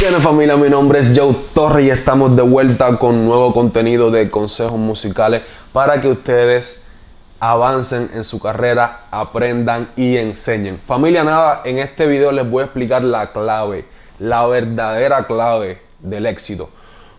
Bien familia, mi nombre es Joe Torre y estamos de vuelta con nuevo contenido de consejos musicales para que ustedes avancen en su carrera, aprendan y enseñen. Familia, nada, en este video les voy a explicar la clave, la verdadera clave del éxito.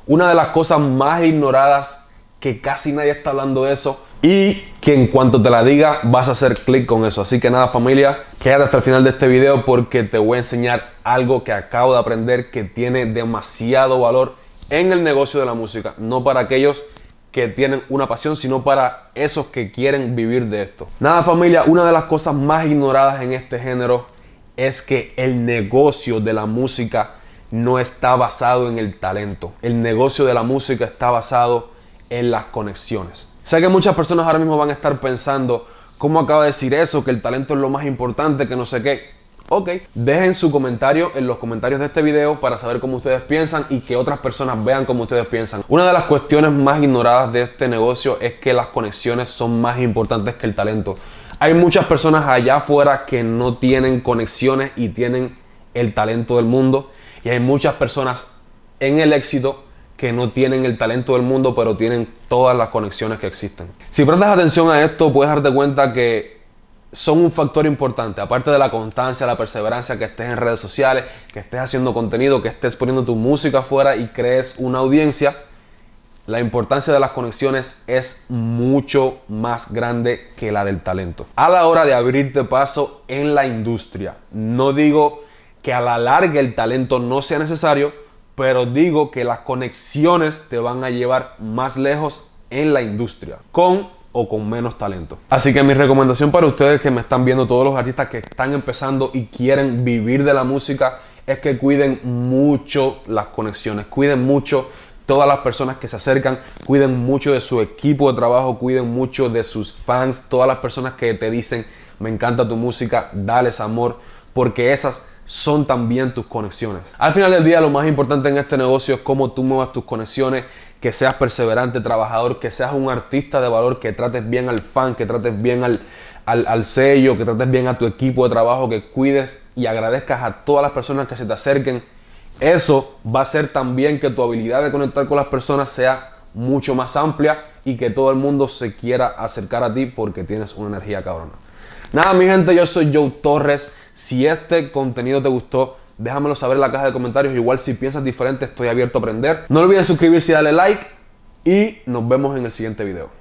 Una de las cosas más ignoradas que casi nadie está hablando de eso y que en cuanto te la diga vas a hacer clic con eso. Así que nada familia, quédate hasta el final de este video porque te voy a enseñar algo que acabo de aprender que tiene demasiado valor en el negocio de la música. No para aquellos que tienen una pasión, sino para esos que quieren vivir de esto. Nada familia, una de las cosas más ignoradas en este género es que el negocio de la música no está basado en el talento. El negocio de la música está basado en las conexiones. Sé que muchas personas ahora mismo van a estar pensando, ¿cómo acaba de decir eso? Que el talento es lo más importante, que no sé qué. Ok, dejen su comentario en los comentarios de este video para saber cómo ustedes piensan y que otras personas vean cómo ustedes piensan. Una de las cuestiones más ignoradas de este negocio es que las conexiones son más importantes que el talento. Hay muchas personas allá afuera que no tienen conexiones y tienen el talento del mundo. Y hay muchas personas en el éxito que no tienen el talento del mundo, pero tienen todas las conexiones que existen. Si prestas atención a esto, puedes darte cuenta que son un factor importante, aparte de la constancia, la perseverancia, que estés en redes sociales, que estés haciendo contenido, que estés poniendo tu música afuera y crees una audiencia, la importancia de las conexiones es mucho más grande que la del talento. A la hora de abrirte paso en la industria, no digo que a la larga el talento no sea necesario, pero digo que las conexiones te van a llevar más lejos en la industria, con o con menos talento. Así que mi recomendación para ustedes que me están viendo, todos los artistas que están empezando y quieren vivir de la música, es que cuiden mucho las conexiones, cuiden mucho todas las personas que se acercan, cuiden mucho de su equipo de trabajo, cuiden mucho de sus fans, todas las personas que te dicen, me encanta tu música, dales amor, porque esas son también tus conexiones. Al final del día lo más importante en este negocio es cómo tú muevas tus conexiones, que seas perseverante, trabajador, que seas un artista de valor, que trates bien al fan, que trates bien al, al, sello, que trates bien a tu equipo de trabajo, que cuides y agradezcas a todas las personas que se te acerquen. Eso va a hacer también que tu habilidad de conectar con las personas sea mucho más amplia y que todo el mundo se quiera acercar a ti porque tienes una energía cabrona. Nada, mi gente, yo soy Joe Torres. Si este contenido te gustó, déjamelo saber en la caja de comentarios. Igual si piensas diferente, estoy abierto a aprender. No olvides suscribirse y darle like. Y nos vemos en el siguiente video.